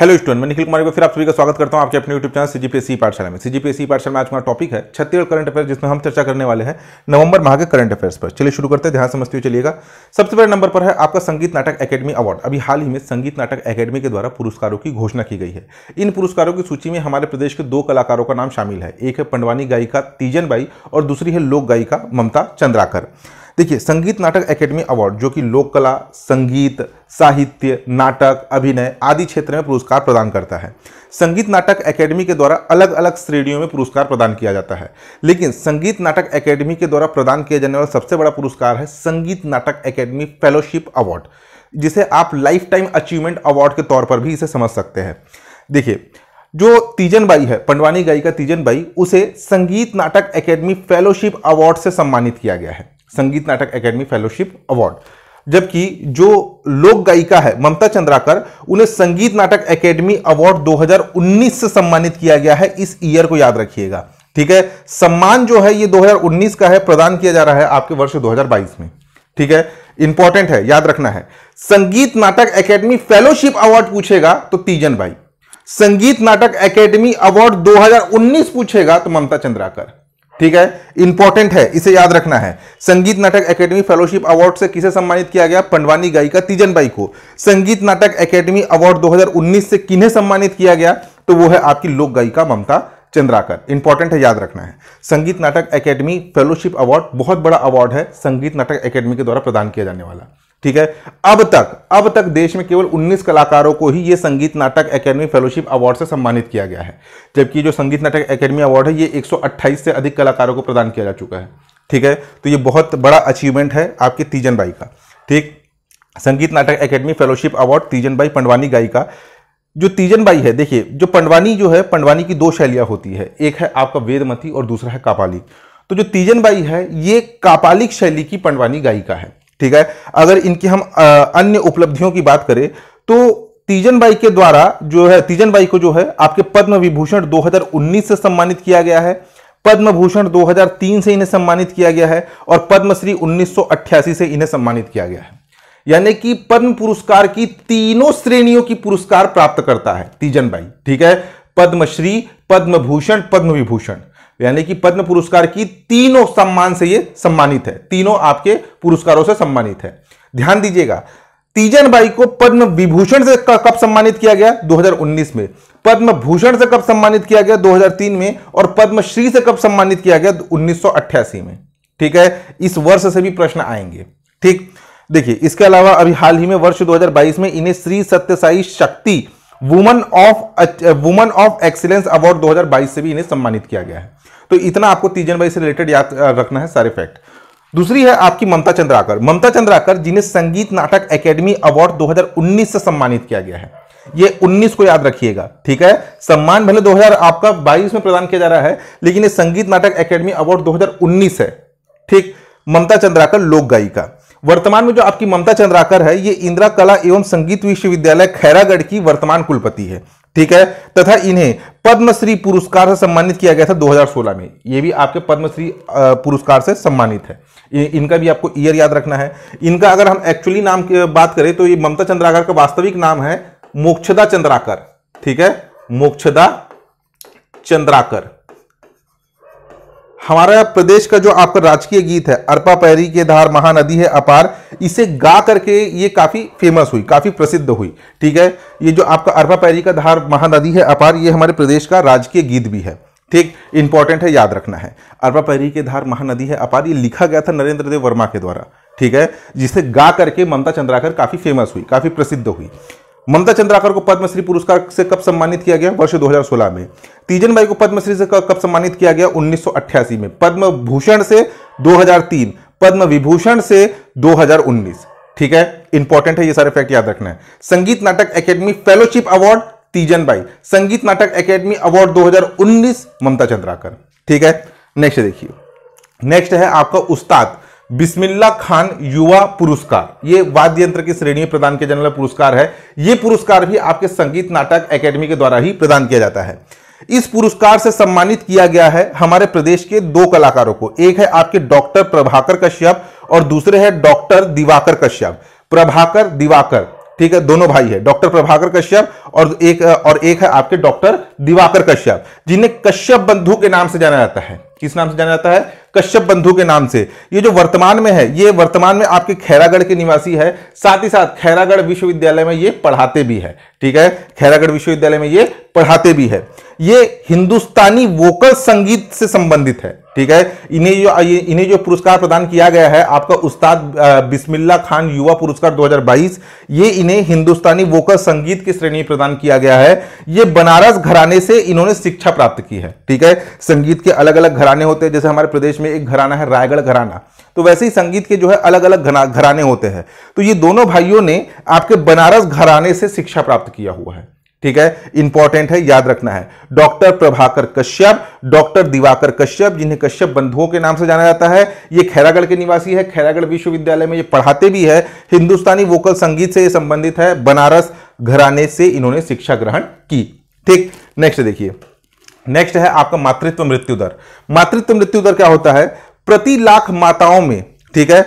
hello student मैं निखिल कुमार को फिर आप सभी का स्वागत करता हूं आपके अपने यूट्यूब चैनल सी सीजीपीएससी पाठशाला में सीजीपीएससी पाठशाला में आज का टॉपिक है छत्तीसगढ़ करंट अफेयर जिसमें हम चर्चा करने वाले हैं नवंबर माह के करंट अफेयर्स पर चलिए शुरू करते हैं ध्यान समझते हुए चलिएगा सबसे पहले नंबर पर है आपका संगीत नाटक अकेडमी अवार्ड अभी हाल ही में संगीत नाटक अकेडमी के द्वारा पुरस्कारों की घोषणा की गई है इन पुरस्कारों की सूची में हमारे प्रदेश के दो कलाकारों का नाम शामिल है एक है पंडवानी गायिका तीजन बाई और दूसरी है लोक गायिका ममता चंद्राकर देखिए संगीत नाटक एकेडमी अवार्ड जो कि लोक कला संगीत साहित्य नाटक अभिनय आदि क्षेत्र में पुरस्कार प्रदान करता है संगीत नाटक एकेडमी के द्वारा अलग अलग श्रेणियों में पुरस्कार प्रदान किया जाता है लेकिन संगीत नाटक एकेडमी के द्वारा प्रदान किया जाने वाला सबसे बड़ा पुरस्कार है Sangeet Natak academy fellowship award जिसे आप लाइफ टाइम अचीवमेंट अवार्ड के तौर पर भी इसे समझ सकते हैं देखिए जो तीजन बाई है पंडवानी गायिका तीजन बाई उसे संगीत नाटक एकेडमी फेलोशिप अवार्ड से सम्मानित किया गया है Sangeet Natak academy fellowship award जबकि जो लोक गायिका है ममता चंद्राकर उन्हें संगीत नाटक एकेडमी अवार्ड 2019 से सम्मानित किया गया है इस ईयर को याद रखिएगा ठीक है सम्मान जो है ये 2019 का है प्रदान किया जा रहा है आपके वर्ष 2022 में ठीक है इंपॉर्टेंट है याद रखना है Sangeet Natak academy fellowship award पूछेगा तो तीजन भाई संगीत नाटक एकेडमी अवार्ड 2019 पूछेगा तो ममता चंद्राकर ठीक है इंपॉर्टेंट है इसे याद रखना है Sangeet Natak academy fellowship award से किसे सम्मानित किया गया पंडवानी गायिका तीजन बाई को संगीत नाटक एकेडमी अवार्ड 2019 से किन्हें सम्मानित किया गया तो वो है आपकी लोक गायिका ममता चंद्राकर इंपॉर्टेंट है याद रखना है Sangeet Natak academy fellowship award बहुत बड़ा अवार्ड है संगीत नाटक एकेडमी के द्वारा प्रदान किया जाने वाला ठीक है अब तक अब तक देश में केवल 19 कलाकारों को ही ये संगीत नाटक एकेडमी फेलोशिप अवार्ड से सम्मानित किया गया है जबकि जो संगीत नाटक एकेडमी अवार्ड है ये 128 से अधिक कलाकारों को प्रदान किया जा चुका है ठीक है तो ये बहुत बड़ा अचीवमेंट है आपके तीजन बाई का ठीक Sangeet Natak academy fellowship award Teejan Bai Pandavani गायिका जो तीजन बाई है देखिए जो पंडवानी जो है पंडवानी की दो शैलियाँ होती है एक है आपका वेदमती और दूसरा है कापालिक तो जो तीजन बाई है ये कापालिक शैली की पंडवानी गायिका है ठीक है अगर इनकी हम अन्य उपलब्धियों की बात करें तो तीजन बाई के द्वारा जो है तीजन बाई को जो है आपके पद्म विभूषण 2019 से सम्मानित किया गया है पद्म भूषण 2003 से इन्हें सम्मानित किया गया है और पद्मश्री 1988 से इन्हें सम्मानित किया गया है यानी कि पद्म पुरस्कार की तीनों श्रेणियों की पुरस्कार प्राप्त करता है तीजन बाई ठीक है पद्मश्री पद्म भूषण पद्म विभूषण यानी कि पद्म पुरस्कार की तीनों सम्मान से ये सम्मानित है तीनों आपके पुरस्कारों से सम्मानित है ध्यान दीजिएगा तीजन बाई को पद्म विभूषण से कब सम्मानित किया गया 2019 में पद्म भूषण से कब सम्मानित किया गया 2003 में और पद्मश्री से कब सम्मानित किया गया उन्नीस में ठीक है इस वर्ष से भी प्रश्न आएंगे ठीक देखिए इसके अलावा अभी हाल ही में वर्ष 2022 में इन्हें Shri Sathya Sai Shakti woman of woman of excellence award 2022 से भी इन्हें सम्मानित किया गया है तो इतना आपको तीजन भाई से रिलेटेड याद रखना है सारे फैक्ट दूसरी है आपकी ममता चंद्राकर ममता चंद्राकर जिन्हें संगीत नाटक एकेडमी अवार्ड 2019 से सम्मानित किया गया है ये 19 को याद रखिएगा ठीक है सम्मान भले 2000 आपका 22 में प्रदान किया जा रहा है लेकिन ये संगीत नाटक एकेडमी अवार्ड 2019 है ठीक ममता चंद्राकर लोक गायिका वर्तमान में जो आपकी ममता चंद्राकर है ये इंदिरा कला एवं संगीत विश्वविद्यालय खैरागढ़ की वर्तमान कुलपति है ठीक है तथा इन्हें पद्मश्री पुरस्कार से सम्मानित किया गया था 2016 में ये भी आपके पद्मश्री पुरस्कार से सम्मानित है इनका भी आपको ईयर याद रखना है इनका अगर हम एक्चुअली नाम की बात करें तो ये ममता चंद्राकर का वास्तविक नाम है मोक्षदा चंद्राकर ठीक है मोक्षदा चंद्राकर हमारा प्रदेश का जो आपका राजकीय गीत है अरपा पैरी के धार महानदी है अपार इसे गा करके ये काफ़ी फेमस हुई काफ़ी प्रसिद्ध हुई ठीक है ये जो आपका अरपा पैरी का धार महानदी है अपार ये हमारे प्रदेश का राजकीय गीत भी है ठीक इंपॉर्टेंट है याद रखना है अरबा पैरी के धार महानदी है अपार ये लिखा गया था नरेंद्र देव वर्मा के द्वारा ठीक है जिसे गा करके ममता चंद्राकर काफ़ी फेमस हुई काफ़ी प्रसिद्ध हुई ममता चंद्राकर को पद्मश्री पुरस्कार से कब सम्मानित किया गया वर्ष 2016 में तीजन बाई को पद्मश्री से कब सम्मानित किया गया 1988 में पद्म भूषण से 2003 पद्म विभूषण से 2019 ठीक है इंपॉर्टेंट है ये सारे फैक्ट याद रखना है Sangeet Natak academy fellowship award Teejan Bai Sangeet Natak academy award 2019 ममता चंद्राकर ठीक है नेक्स्ट देखिए नेक्स्ट है आपका उस्ताद बिस्मिल्ला खान युवा पुरस्कार ये वाद्य यंत्र की श्रेणी में प्रदान किया जाने वाला पुरस्कार है ये पुरस्कार भी आपके संगीत नाटक एकेडमी के द्वारा ही प्रदान किया जाता है इस पुरस्कार से सम्मानित किया गया है हमारे प्रदेश के दो कलाकारों को एक है आपके डॉक्टर प्रभाकर कश्यप और दूसरे है डॉक्टर दिवाकर कश्यप प्रभाकर दिवाकर ठीक है दोनों भाई है डॉक्टर प्रभाकर कश्यप और एक और एक है आपके डॉक्टर दिवाकर कश्यप जिन्हें कश्यप बंधु के नाम से जाना जाता है किस नाम से जाना जाता है कश्यप बंधु के नाम से ये जो वर्तमान में है ये वर्तमान में आपके खैरागढ़ के निवासी है साथ ही साथ खैरागढ़ विश्वविद्यालय में ये पढ़ाते भी है ठीक है खैरागढ़ विश्वविद्यालय में ये पढ़ाते भी है ये हिंदुस्तानी वोकल संगीत से संबंधित है ठीक है इन्हें जो इन्हें जो पुरस्कार प्रदान किया गया है आपका उस्ताद बिस्मिल्ला खान युवा पुरस्कार 2022 ये इन्हें हिंदुस्तानी वोकल संगीत की श्रेणी प्रदान किया गया है ये बनारस घराने से इन्होंने शिक्षा प्राप्त की है ठीक है संगीत के अलग अलग घराने होते हैं जैसे हमारे प्रदेश में एक घराना है रायगढ़ घराना तो वैसे ही संगीत के जो है अलग अलग घराने होते हैं तो ये दोनों भाइयों ने आपके बनारस घराने से शिक्षा प्राप्त किया हुआ है ठीक है इंपॉर्टेंट है याद रखना है डॉक्टर प्रभाकर कश्यप डॉक्टर दिवाकर कश्यप जिन्हें कश्यप बंधुओं के नाम से जाना जाता है ये खैरागढ़ के निवासी है खैरागढ़ विश्वविद्यालय में ये पढ़ाते भी है हिंदुस्तानी वोकल संगीत से ये संबंधित है बनारस घराने से इन्होंने शिक्षा ग्रहण की ठीक नेक्स्ट देखिए नेक्स्ट है आपका मातृत्व मृत्यु दर मातृत्व मृत्यु दर क्या होता है प्रति लाख माताओं में ठीक है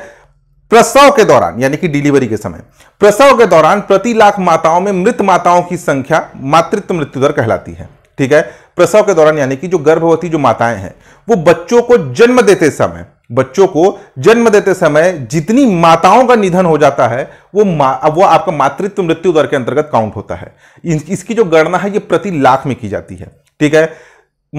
प्रसव के दौरान यानी कि डिलीवरी के समय प्रसव के दौरान प्रति लाख माताओं में मृत माताओं की संख्या मातृत्व मृत्यु दर कहलाती है ठीक है प्रसव के दौरान यानी कि जो गर्भवती जो माताएं हैं वो बच्चों को जन्म देते समय बच्चों को जन्म देते समय जितनी माताओं का निधन हो जाता है वो मा, वो आपका मातृत्व मृत्यु दर के अंतर्गत काउंट होता है इसकी जो गणना है ये प्रति लाख में की जाती है ठीक है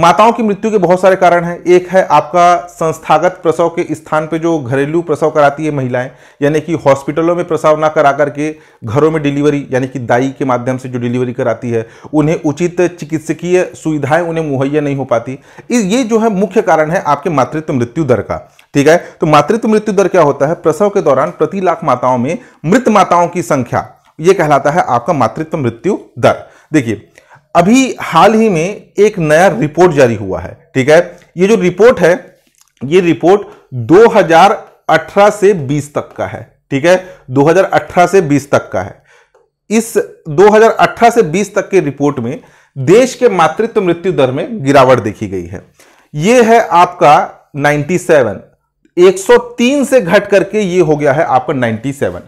माताओं की मृत्यु के बहुत सारे कारण हैं एक है आपका संस्थागत प्रसव के स्थान पे जो घरेलू प्रसव कराती है महिलाएं यानी कि हॉस्पिटलों में प्रसव ना करा करके घरों में डिलीवरी यानी कि दाई के माध्यम से जो डिलीवरी कराती है उन्हें उचित चिकित्सकीय सुविधाएं उन्हें मुहैया नहीं हो पाती ये जो है मुख्य कारण है आपके मातृत्व मृत्यु दर का ठीक है तो मातृत्व मृत्यु दर क्या होता है प्रसव के दौरान प्रति लाख माताओं में मृत माताओं की संख्या ये कहलाता है आपका मातृत्व मृत्यु दर देखिए अभी हाल ही में एक नया रिपोर्ट जारी हुआ है ठीक है ये जो रिपोर्ट है ये रिपोर्ट 2018 से 20 तक का है ठीक है 2018 से 20 तक का है इस 2018 से 20 तक के रिपोर्ट में देश के मातृत्व मृत्यु दर में गिरावट देखी गई है ये है आपका 97 103 से घट करके ये हो गया है आपका 97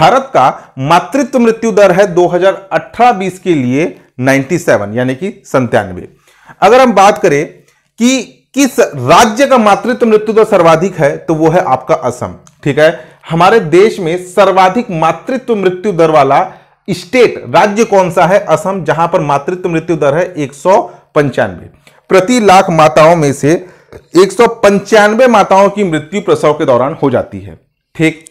भारत का मातृत्व मृत्यु दर है 2018-20 के लिए 97 यानी कि संतानवे अगर हम बात करें कि किस राज्य का मातृत्व मृत्यु दर सर्वाधिक है तो वो है आपका असम ठीक है हमारे देश में सर्वाधिक मातृत्व मृत्यु दर वाला स्टेट राज्य कौन सा है असम जहां पर मातृत्व मृत्यु दर है एक प्रति लाख माताओं में से एक माताओं की मृत्यु प्रसव के दौरान हो जाती है ठीक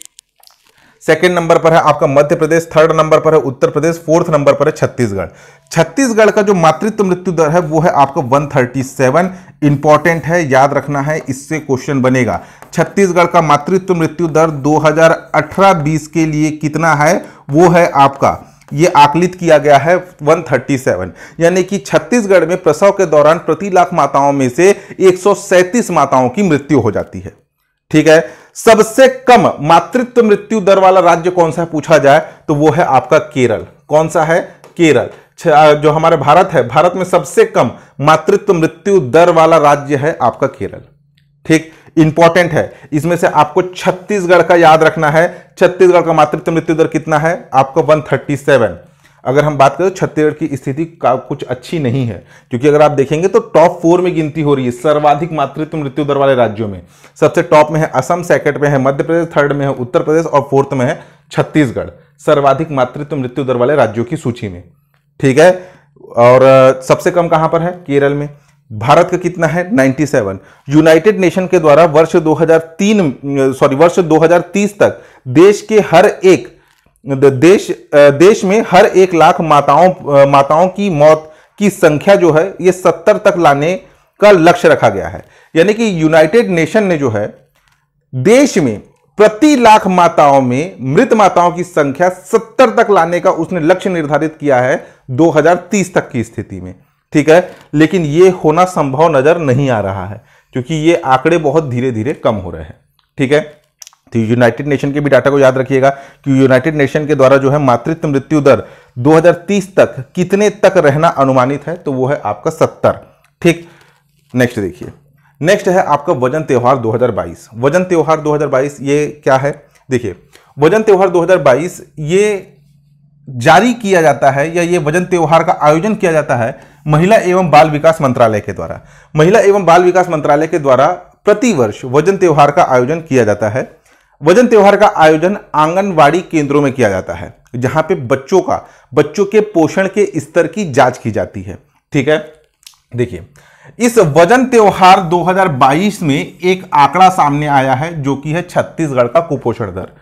सेकेंड नंबर पर है आपका मध्य प्रदेश थर्ड नंबर पर है उत्तर प्रदेश फोर्थ नंबर पर है छत्तीसगढ़ छत्तीसगढ़ का जो मातृत्व मृत्यु दर है वो है आपका 137 इंपॉर्टेंट है याद रखना है इससे क्वेश्चन बनेगा छत्तीसगढ़ का मातृत्व मृत्यु दर 2018-20 के लिए कितना है वो है आपका ये आकलित किया गया है 137 यानी कि छत्तीसगढ़ में प्रसव के दौरान प्रति लाख माताओं में से एक माताओं की मृत्यु हो जाती है ठीक है सबसे कम मातृत्व मृत्यु दर वाला राज्य कौन सा है पूछा जाए तो वो है आपका केरल कौन सा है केरल जो हमारे भारत है भारत में सबसे कम मातृत्व मृत्यु दर वाला राज्य है आपका केरल ठीक इंपॉर्टेंट है इसमें से आपको छत्तीसगढ़ का याद रखना है छत्तीसगढ़ का मातृत्व मृत्यु दर कितना है आपका 137 अगर हम बात करें तो छत्तीसगढ़ की स्थिति का कुछ अच्छी नहीं है क्योंकि अगर आप देखेंगे तो टॉप फोर में गिनती हो रही है सर्वाधिक मातृत्व मृत्यु दर वाले राज्यों में सबसे टॉप में है असम सेकंड में है मध्य प्रदेश थर्ड में है उत्तर प्रदेश और फोर्थ में है छत्तीसगढ़ सर्वाधिक मातृत्व मृत्यु दर वाले राज्यों की सूची में ठीक है और सबसे कम कहाँ पर है केरल में भारत का कितना है 97 यूनाइटेड नेशन के द्वारा वर्ष 2003 सॉरी वर्ष 2030 तक देश के हर एक देश देश में हर एक लाख माताओं माताओं की मौत की संख्या जो है ये सत्तर तक लाने का लक्ष्य रखा गया है यानी कि यूनाइटेड नेशन ने जो है देश में प्रति लाख माताओं में मृत माताओं की संख्या सत्तर तक लाने का उसने लक्ष्य निर्धारित किया है 2030 तक की स्थिति में ठीक है लेकिन ये होना संभव नजर नहीं आ रहा है क्योंकि ये आंकड़े बहुत धीरे धीरे कम हो रहे हैं ठीक है तो यूनाइटेड नेशन के भी डाटा को याद रखिएगा कि यूनाइटेड नेशन के द्वारा जो है मातृत्व मृत्यु दर 2030 तक कितने तक रहना अनुमानित है तो वो है आपका 70 ठीक नेक्स्ट देखिए नेक्स्ट है आपका वजन त्यौहार 2022 वजन त्यौहार 2022 ये क्या है देखिए वजन त्यौहार 2022 ये जारी किया जाता है या ये वजन त्यौहार का आयोजन किया जाता है महिला एवं बाल विकास मंत्रालय के द्वारा महिला एवं बाल विकास मंत्रालय के द्वारा प्रतिवर्ष वजन त्यौहार का आयोजन किया जाता है वजन त्यौहार का आयोजन आंगनवाड़ी केंद्रों में किया जाता है जहां पे बच्चों का बच्चों के पोषण के स्तर की जांच की जाती है ठीक है देखिए इस वजन त्यौहार 2022 में एक आंकड़ा सामने आया है जो कि है छत्तीसगढ़ का कुपोषण दर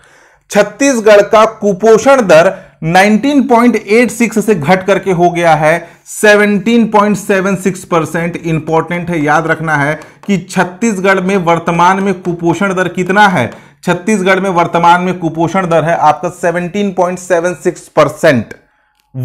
छत्तीसगढ़ का कुपोषण दर 19.86 से घट करके हो गया है 17.76 परसेंट इंपॉर्टेंट है याद रखना है कि छत्तीसगढ़ में वर्तमान में कुपोषण दर कितना है छत्तीसगढ़ में वर्तमान में कुपोषण दर है आपका 17.76 परसेंट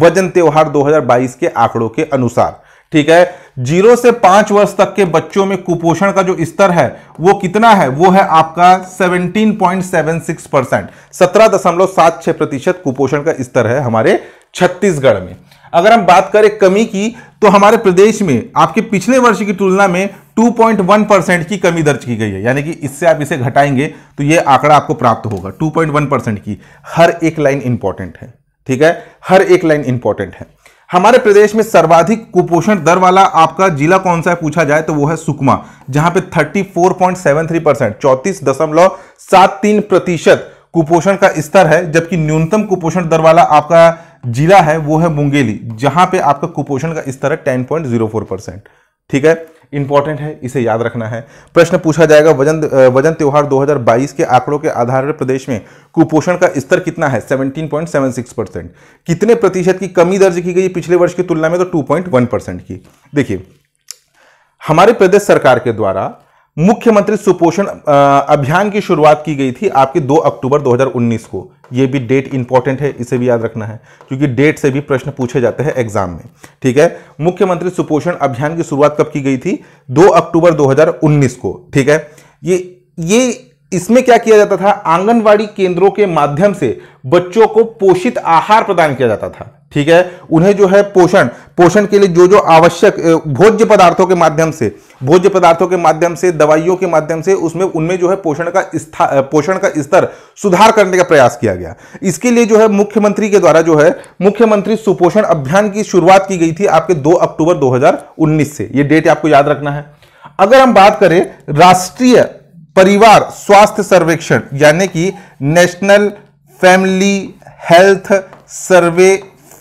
वजन त्योहार 2022 के आंकड़ों के अनुसार ठीक है जीरो से पांच वर्ष तक के बच्चों में कुपोषण का जो स्तर है वो कितना है वो है आपका 17.76 परसेंट सत्रह दशमलव सात छह प्रतिशत कुपोषण का स्तर है हमारे छत्तीसगढ़ में अगर हम बात करें कमी की तो हमारे प्रदेश में आपके पिछले वर्ष की तुलना में 2.1 परसेंट की कमी दर्ज की गई है यानी कि इससे आप इसे घटाएंगे तो यह आंकड़ा आपको प्राप्त होगा 2.1 परसेंट की हर एक लाइन इंपॉर्टेंट है ठीक है हर एक लाइन इंपॉर्टेंट है हमारे प्रदेश में सर्वाधिक कुपोषण दर वाला आपका जिला कौन सा है पूछा जाए तो वो है सुकमा जहां पे 34.73 परसेंट चौंतीस दशमलव सात तीन प्रतिशत कुपोषण का स्तर है जबकि न्यूनतम कुपोषण दर वाला आपका जिला है वो है मुंगेली जहां पे आपका कुपोषण का स्तर है 10.04 परसेंट ठीक है इंपॉर्टेंट है इसे याद रखना है प्रश्न पूछा जाएगा वजन वजन त्यौहार 2022 के आंकड़ों के आधार पर प्रदेश में कुपोषण का स्तर कितना है 17.76 परसेंट कितने प्रतिशत की कमी दर्ज की गई पिछले वर्ष की तुलना में तो 2.1 परसेंट की देखिए हमारे प्रदेश सरकार के द्वारा मुख्यमंत्री सुपोषण अभियान की शुरुआत की गई थी आपकी 2 अक्टूबर 2019 को ये भी डेट इंपॉर्टेंट है इसे भी याद रखना है क्योंकि डेट से भी प्रश्न पूछे जाते हैं एग्जाम में ठीक है मुख्यमंत्री सुपोषण अभियान की शुरुआत कब की गई थी 2 अक्टूबर 2019 को ठीक है ये ये इसमें क्या किया जाता था आंगनवाड़ी केंद्रों के माध्यम से बच्चों को पोषित आहार प्रदान किया जाता था ठीक है उन्हें जो है पोषण पोषण के लिए जो जो आवश्यक भोज्य पदार्थों के माध्यम से भोज्य पदार्थों के माध्यम से दवाइयों के माध्यम से उसमें उनमें जो है पोषण का पोषण का स्तर सुधार करने का प्रयास किया गया इसके लिए जो है मुख्यमंत्री के द्वारा जो है मुख्यमंत्री सुपोषण अभियान की शुरुआत की गई थी आपके दो अक्टूबर दो से ये डेट आपको याद रखना है अगर हम बात करें राष्ट्रीय परिवार स्वास्थ्य सर्वेक्षण यानी कि national family health survey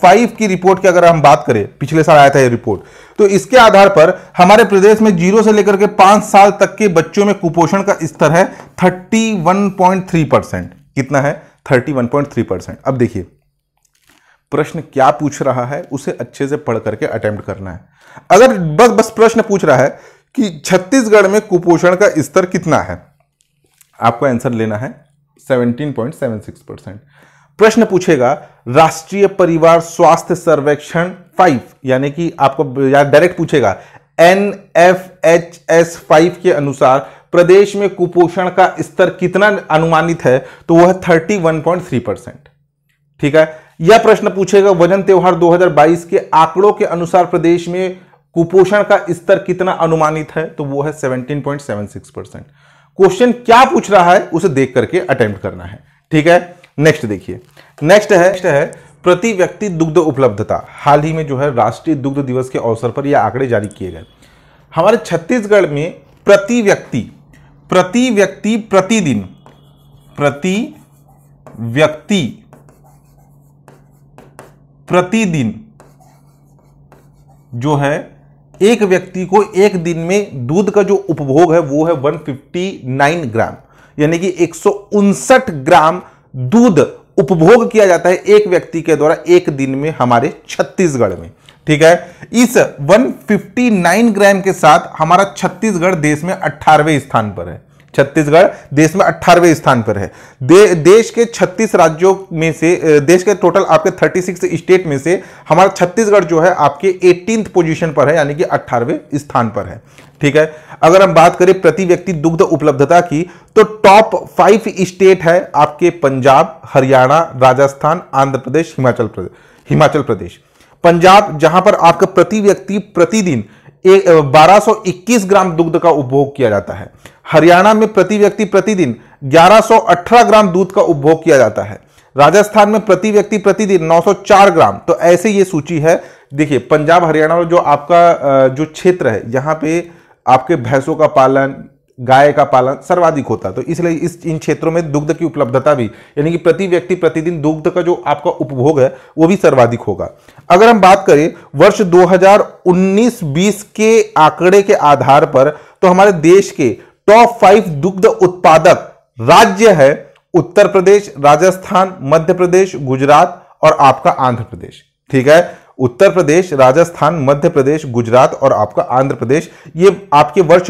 five की रिपोर्ट की अगर हम बात करें पिछले साल आया था ये रिपोर्ट तो इसके आधार पर हमारे प्रदेश में जीरो से लेकर के पांच साल तक के बच्चों में कुपोषण का स्तर है thirty one point three percent कितना है thirty one point three percent अब देखिए प्रश्न क्या पूछ रहा है उसे अच्छे से पढ़ करके अटेम्प्ट करना है अगर बस बस प्रश्न पूछ रहा है कि छत्तीसगढ़ में कुपोषण का स्तर कितना है आपको आंसर लेना है seventeen point seven six percent प्रश्न पूछेगा राष्ट्रीय परिवार स्वास्थ्य सर्वेक्षण फाइव यानी कि आपको या डायरेक्ट पूछेगा N F H S five के अनुसार प्रदेश में कुपोषण का स्तर कितना अनुमानित है तो वह thirty one point three percent ठीक है यह प्रश्न पूछेगा वजन त्यौहार 2022 के आंकड़ों के अनुसार प्रदेश में कुपोषण का स्तर कितना अनुमानित है तो वो है seventeen point seven six percent question क्या पूछ रहा है उसे देख करके अटेम्प्ट करना है ठीक है नेक्स्ट देखिए नेक्स्ट है नेक्स्ट है प्रति व्यक्ति दुग्ध उपलब्धता हाल ही में जो है राष्ट्रीय दुग्ध दिवस के अवसर पर यह आंकड़े जारी किए गए हमारे छत्तीसगढ़ में प्रति व्यक्ति प्रति व्यक्ति प्रतिदिन प्रति व्यक्ति प्रतिदिन जो है एक व्यक्ति को एक दिन में दूध का जो उपभोग है वो है 159 ग्राम यानी कि एक ग्राम दूध उपभोग किया जाता है एक व्यक्ति के द्वारा एक दिन में हमारे छत्तीसगढ़ में ठीक है इस 159 ग्राम के साथ हमारा छत्तीसगढ़ देश में अठारहवें स्थान पर है छत्तीसगढ़ देश में अट्ठारहवें स्थान पर है दे, देश के 36 राज्यों में से देश के टोटल आपके 36 स्टेट में से हमारा छत्तीसगढ़ जो है आपके एटीन पोजीशन पर है यानी कि अट्ठारहवें स्थान पर है ठीक है अगर हम बात करें प्रति व्यक्ति दुग्ध उपलब्धता की तो टॉप फाइव स्टेट है आपके पंजाब हरियाणा राजस्थान आंध्र प्रदेश हिमाचल प्रदेश हिमाचल प्रदेश पंजाब जहां पर आपका प्रति व्यक्ति प्रतिदिन बारह ग्राम दुग्ध का उपभोग किया जाता है हरियाणा में प्रति व्यक्ति प्रतिदिन 1118 ग्राम दूध का उपभोग किया जाता है राजस्थान में प्रति व्यक्ति प्रतिदिन 904 ग्राम तो ऐसे ये सूची है देखिए पंजाब हरियाणा जो आपका जो क्षेत्र है यहाँ पे आपके भैंसों का पालन गाय का पालन सर्वाधिक होता है तो इसलिए इस इन क्षेत्रों में दुग्ध की उपलब्धता भी यानी कि प्रति व्यक्ति प्रतिदिन दुग्ध का जो आपका उपभोग है वो भी सर्वाधिक होगा अगर हम बात करें वर्ष 2019-20 के आंकड़े के आधार पर तो हमारे देश के टॉप फाइव दुग्ध उत्पादक राज्य है उत्तर प्रदेश राजस्थान मध्य प्रदेश गुजरात और आपका आंध्र प्रदेश ठीक है उत्तर प्रदेश राजस्थान मध्य प्रदेश गुजरात और आपका आंध्र प्रदेश ये आपके वर्ष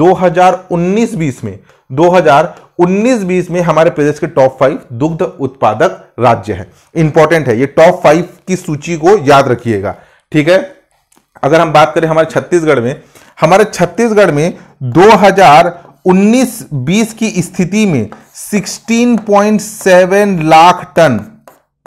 2019-20 में 2019-20 में हमारे प्रदेश के टॉप फाइव दुग्ध उत्पादक राज्य है इंपॉर्टेंट है ये टॉप फाइव की सूची को याद रखिएगा ठीक है अगर हम बात करें हमारे छत्तीसगढ़ में हमारे छत्तीसगढ़ में 2019-20 की स्थिति में 16.7 लाख टन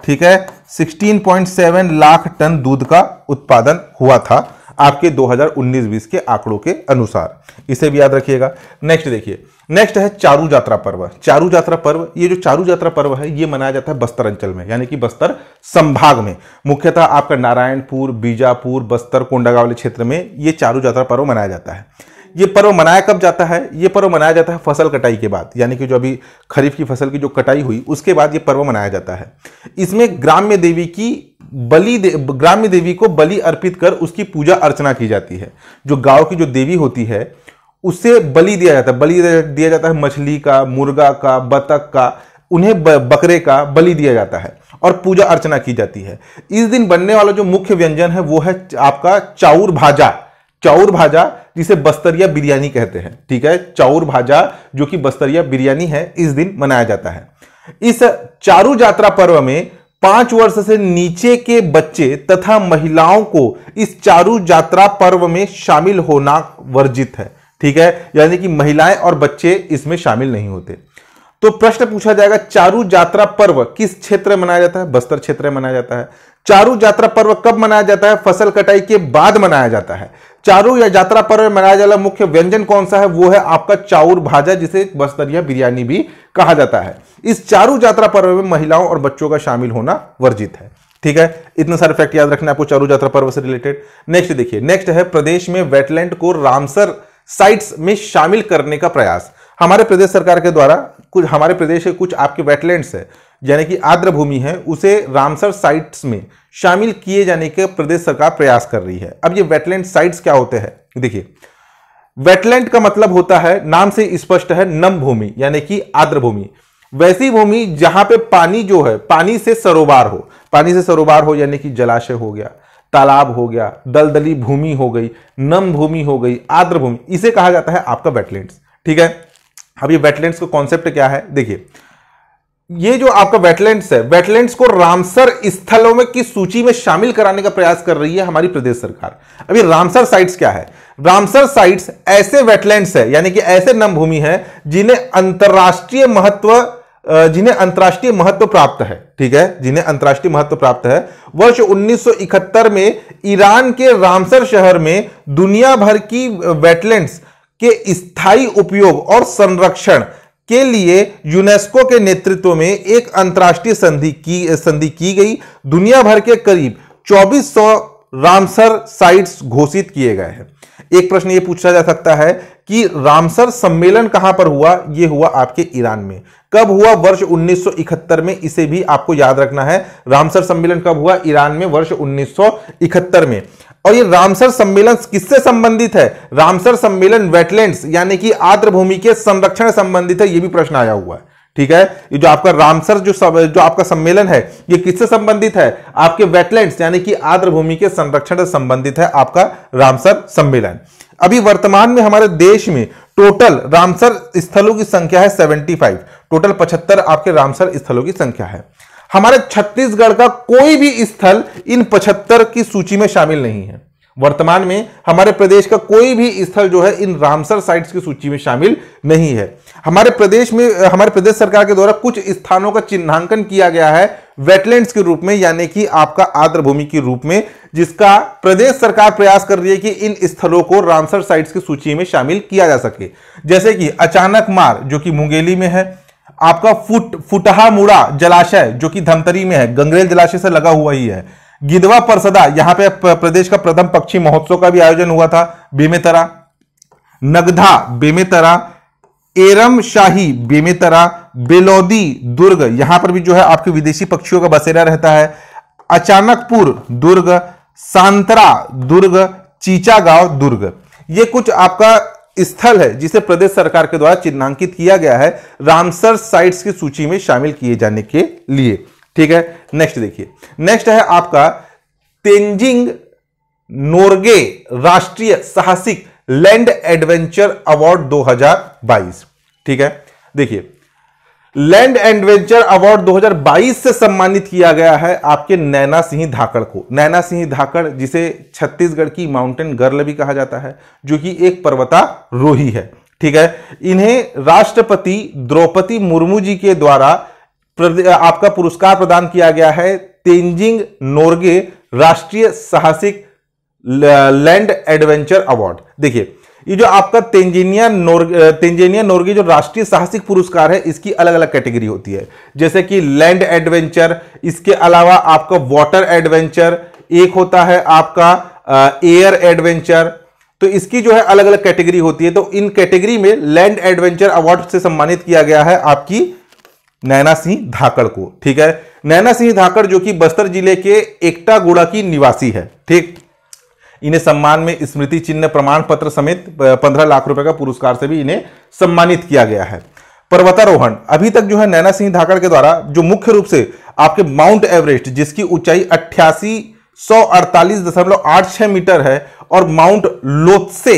ठीक है 16.7 लाख टन दूध का उत्पादन हुआ था आपके 2019-20 के आंकड़ों के अनुसार इसे भी याद रखिएगा नेक्स्ट देखिए नेक्स्ट है चारू यात्रा पर्व चारू यात्रा पर्व ये जो चारू यात्रा पर्व है ये मनाया जाता है बस्तर अंचल में यानी कि बस्तर संभाग में मुख्यतः आपका नारायणपुर बीजापुर बस्तर कोंडागा वाले क्षेत्र में ये चारू यात्रा पर्व मनाया जाता है ये पर्व मनाया कब जाता है ये पर्व मनाया जाता है फसल कटाई के बाद यानी कि जो अभी खरीफ की फसल की जो कटाई हुई उसके बाद ये पर्व मनाया जाता है इसमें ग्राम्य देवी की बलि दे, ग्राम्य देवी को बलि अर्पित कर उसकी पूजा अर्चना की जाती है जो गांव की जो देवी होती है उससे बलि दिया जाता है बलि दिया जाता है मछली का मुर्गा का बतख का उन्हें बकरे का बलि दिया जाता है और पूजा अर्चना की जाती है इस दिन बनने वाला जो मुख्य व्यंजन है वो है आपका चाउर भाजा चाउर भाजा जिसे बस्तरिया बिरयानी कहते हैं ठीक है चाउर भाजा जो कि बस्तरिया बिरयानी है इस दिन मनाया जाता है इस चारू यात्रा पर्व में पांच वर्ष से नीचे के बच्चे तथा महिलाओं को इस चारू यात्रा पर्व में शामिल होना वर्जित है ठीक है यानी कि महिलाएं और बच्चे इसमें शामिल नहीं होते तो प्रश्न पूछा जाएगा चारू यात्रा पर्व किस क्षेत्र में मनाया जाता है बस्तर क्षेत्र में मनाया जाता है चारू यात्रा पर्व कब मनाया जाता है फसल कटाई के बाद मनाया जाता है चारू या यात्रा पर्व मनाया जाने मुख्य व्यंजन कौन सा है वो है आपका चाउर भाजा जिसे बस्तरिया बिरयानी भी कहा जाता है इस चारू यात्रा पर्व में महिलाओं और बच्चों का शामिल होना वर्जित है ठीक है इतने सारे फैक्ट याद रखना आपको चारू यात्रा पर्व से रिलेटेड नेक्स्ट देखिए नेक्स्ट है प्रदेश में वेटलैंड को रामसर साइट्स में शामिल करने का प्रयास हमारे प्रदेश सरकार के द्वारा कुछ हमारे प्रदेश के कुछ आपके वेटलैंड्स है यानी कि आर्द्र भूमि है उसे रामसर साइट्स में शामिल किए जाने के प्रदेश सरकार प्रयास कर रही है अब ये वेटलैंड साइट्स क्या होते हैं देखिए वेटलैंड का मतलब होता है नाम से स्पष्ट है नम भूमि यानी कि आर्द्र भूमि वैसी भूमि जहां पे पानी जो है पानी से सरोबार हो पानी से सरोबार हो यानी कि जलाशय हो गया तालाब हो गया दलदली भूमि हो गई नम भूमि हो गई आर्द्र भूमि इसे कहा जाता है आपका वेटलैंड्स ठीक है अब ये वेटलैंड्स का कॉन्सेप्ट क्या है देखिए ये जो आपका वेटलैंड्स है वेटलैंड्स को रामसर स्थलों में की सूची में शामिल कराने का प्रयास कर रही है हमारी प्रदेश सरकार अभी रामसर साइट्स क्या है रामसर साइट्स ऐसे वेटलैंड्स है यानी कि ऐसे नमभूमि है जिन्हें अंतर्राष्ट्रीय महत्व जिन्हें अंतर्राष्ट्रीय महत्व प्राप्त है ठीक है जिन्हें अंतर्राष्ट्रीय महत्व प्राप्त है वर्ष 1971 में ईरान के रामसर शहर में दुनिया भर की वेटलैंड्स के स्थायी उपयोग और संरक्षण के लिए यूनेस्को के नेतृत्व में एक अंतर्राष्ट्रीय संधि की संधि की गई दुनिया भर के करीब 2400 रामसर साइट्स घोषित किए गए हैं एक प्रश्न ये पूछा जा सकता है कि रामसर सम्मेलन कहां पर हुआ ये हुआ आपके ईरान में कब हुआ वर्ष 1971 में इसे भी आपको याद रखना है रामसर सम्मेलन कब हुआ ईरान में वर्ष 1971 में और ये रामसर सम्मेलन किससे संबंधित है रामसर सम्मेलन वेटलैंड यानी कि भूमि के संरक्षण संबंधित है ये भी प्रश्न आया हुआ है ठीक है ये जो आपका रामसर जो सब, जो आपका सम्मेलन है ये किससे संबंधित है आपके वेटलैंड्स यानी कि आर्द्र भूमि के संरक्षण से संबंधित है आपका रामसर सम्मेलन अभी वर्तमान में हमारे देश में टोटल रामसर स्थलों की संख्या है 75 टोटल 75 आपके रामसर स्थलों की संख्या है हमारे छत्तीसगढ़ का कोई भी स्थल इन पचहत्तर की सूची में शामिल नहीं है वर्तमान में हमारे प्रदेश का कोई भी स्थल जो है इन रामसर साइट्स की सूची में शामिल नहीं है हमारे प्रदेश में हमारे प्रदेश सरकार के द्वारा कुछ स्थानों का चिन्हांकन किया गया है वेटलैंड्स के रूप में यानी कि आपका आर्द्र भूमि के रूप में जिसका प्रदेश सरकार प्रयास कर रही है कि इन स्थलों को रामसर साइट्स की सूची में शामिल किया जा सके जैसे कि अचानक मार जो कि मुंगेली में है आपका फुट फुटहा मुड़ा जलाशय जो कि धमतरी में है गंगरेल जलाशय से लगा हुआ ही है गिदवा परसदा यहां पे प्रदेश का प्रथम पक्षी महोत्सव का भी आयोजन हुआ था बेमेतरा नगधा बेमेतरा एरम शाही बेमेतरा बेलौदी दुर्ग यहां पर भी जो है आपके विदेशी पक्षियों का बसेरा रहता है अचानकपुर दुर्ग सांतरा दुर्ग चीचा गांव दुर्ग ये कुछ आपका स्थल है जिसे प्रदेश सरकार के द्वारा चिन्हांकित किया गया है रामसर साइट्स की सूची में शामिल किए जाने के लिए ठीक है नेक्स्ट देखिए नेक्स्ट है आपका तेंजिंग नोरगे राष्ट्रीय साहसिक लैंड एडवेंचर अवार्ड 2022 ठीक है देखिए लैंड एडवेंचर अवार्ड 2022 से सम्मानित किया गया है आपके नैना सिंह धाकड़ को नैना सिंह धाकड़ जिसे छत्तीसगढ़ की माउंटेन गर्ल भी कहा जाता है जो कि एक पर्वतारोही है ठीक है इन्हें राष्ट्रपति द्रौपदी मुर्मू जी के द्वारा आपका पुरस्कार प्रदान किया गया है तेंजिंग नोर्गे राष्ट्रीय साहसिक लैंड एडवेंचर अवार्ड देखिए ये जो आपका तेंजेनिया नोर तेंजेनिया नोर्गी जो राष्ट्रीय साहसिक पुरस्कार है इसकी अलग अलग कैटेगरी होती है जैसे कि लैंड एडवेंचर इसके अलावा आपका वाटर एडवेंचर एक होता है आपका एयर एडवेंचर तो इसकी जो है अलग अलग कैटेगरी होती है तो इन कैटेगरी में लैंड एडवेंचर अवार्ड से सम्मानित किया गया है आपकी नैना सिंह धाकड़ को ठीक है नैना सिंह धाकड़ जो कि बस्तर जिले के एकटागुड़ा की निवासी है ठीक इन्हें सम्मान में स्मृति चिन्ह प्रमाण पत्र समेत पंद्रह लाख रुपए का पुरस्कार से भी इन्हें सम्मानित किया गया है पर्वतारोहण अभी तक जो है नैना सिंह धाकड़ के द्वारा जो मुख्य रूप से आपके माउंट एवरेस्ट जिसकी ऊंचाई अट्ठासी सौ अड़तालीस दशमलव आठ छह मीटर है और माउंट लोत्से